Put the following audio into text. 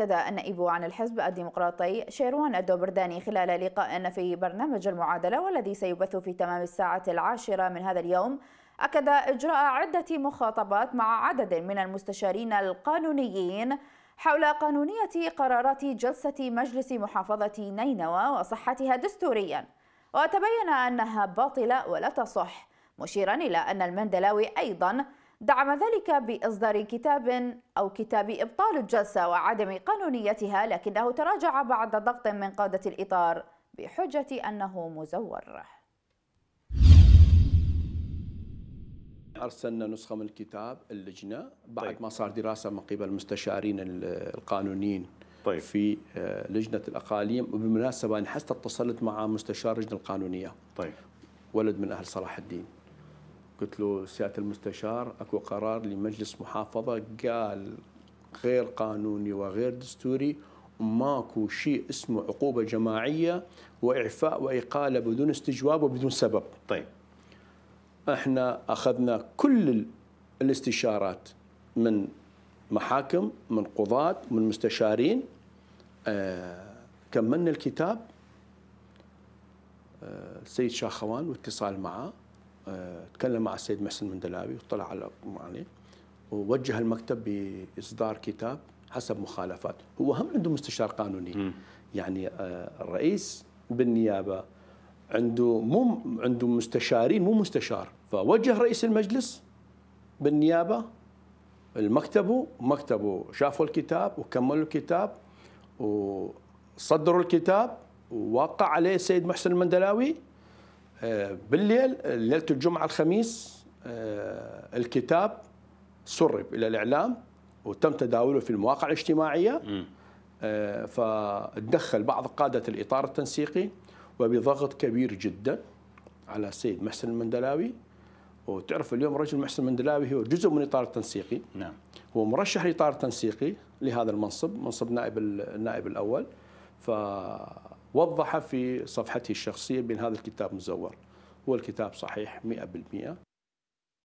أكد النائب عن الحزب الديمقراطي شيروان الدوبرداني خلال لقاء في برنامج المعادلة والذي سيبث في تمام الساعة العاشرة من هذا اليوم أكد إجراء عدة مخاطبات مع عدد من المستشارين القانونيين حول قانونية قرارات جلسة مجلس محافظة نينوى وصحتها دستوريا وتبين أنها باطلة ولا تصح مشيرا إلى أن المندلاوي أيضا دعم ذلك بإصدار كتاب أو كتاب إبطال الجلسة وعدم قانونيتها لكنه تراجع بعد ضغط من قادة الإطار بحجة أنه مزور ارسلنا نسخه من الكتاب اللجنه بعد طيب. ما صار دراسه من قبل المستشارين القانونيين طيب. في آه، لجنه الاقاليم وبالمناسبه انا حتى اتصلت مع مستشار اللجنه القانونيه طيب ولد من اهل صلاح الدين قلت له سياده المستشار اكو قرار لمجلس محافظه قال غير قانوني وغير دستوري ماكو شيء اسمه عقوبه جماعيه واعفاء واقاله بدون استجواب وبدون سبب. طيب. احنا اخذنا كل الاستشارات من محاكم، من قضاة، من مستشارين. آه كملنا الكتاب السيد آه، شاخوان واتصال معه آه، تكلم مع السيد محسن مندلاوي وطلع على عليه ووجه المكتب باصدار كتاب حسب مخالفات هو هم عنده مستشار قانوني م. يعني آه، الرئيس بالنيابه عنده مو عنده مستشارين مو مستشار فوجه رئيس المجلس بالنيابه المكتبه مكتبه شافوا الكتاب وكملوا الكتاب وصدروا الكتاب ووقع عليه السيد محسن المندلاوي آه، بالليل ليله الجمعه الخميس آه، الكتاب سرب الى الاعلام وتم تداوله في المواقع الاجتماعيه آه، فتدخل بعض قاده الاطار التنسيقي وبضغط كبير جدا على السيد محسن المندلاوي وتعرف اليوم رجل محسن المندلاوي هو جزء من الاطار التنسيقي نعم هو مرشح الإطار تنسيقي لهذا المنصب منصب نائب النائب الاول ف وضح في صفحته الشخصية بأن هذا الكتاب مزور هو الكتاب صحيح 100%